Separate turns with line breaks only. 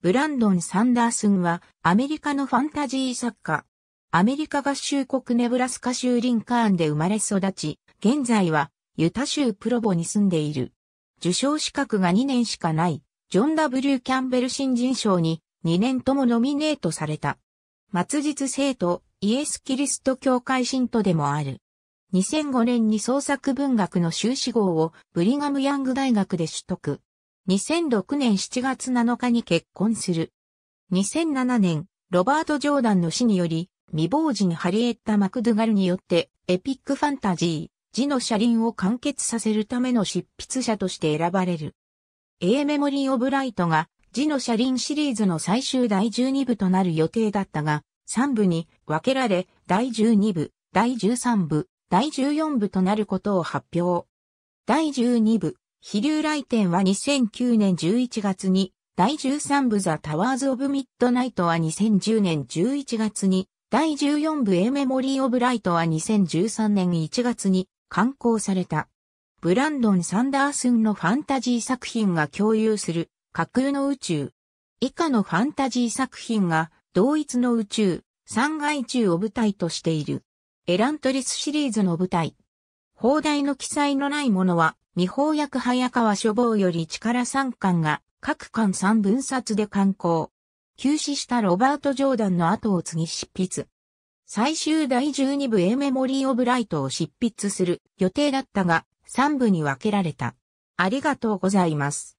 ブランドン・サンダースンはアメリカのファンタジー作家。アメリカ合衆
国ネブラスカ州リンカーンで生まれ育ち、現在はユタ州プロボに住んでいる。受賞資格が2年しかないジョン・ W・ キャンベル新人賞に2年ともノミネートされた。末日生徒イエス・キリスト教会信徒でもある。2005年に創作文学の修士号をブリガム・ヤング大学で取得。2006年7月7日に結婚する。2007年、ロバート・ジョーダンの死により、未亡人ハリエッタ・マクドゥガルによって、エピック・ファンタジー、字の車輪を完結させるための執筆者として選ばれる。A メモリー・オブ・ライトが、字の車輪シリーズの最終第12部となる予定だったが、3部に分けられ、第12部、第13部、第14部となることを発表。第12部、飛竜来店は2009年11月に、第13部ザ・タワーズ・オブ・ミッドナイトは2010年11月に、第14部エメモリー・オブ・ライトは2013年1月に刊行された。ブランドン・サンダースンのファンタジー作品が共有する架空の宇宙。以下のファンタジー作品が同一の宇宙、三外宙を舞台としている。エラントリスシリーズの舞台、砲台の記載のないものは、未砲役早川書房より力三巻が、各巻三分冊で刊行。休止したロバート・ジョーダンの後を継ぎ執筆。最終第12部 A メモリー・オブ・ライトを執筆する予定だったが、三部に分けられ
た。ありがとうございます。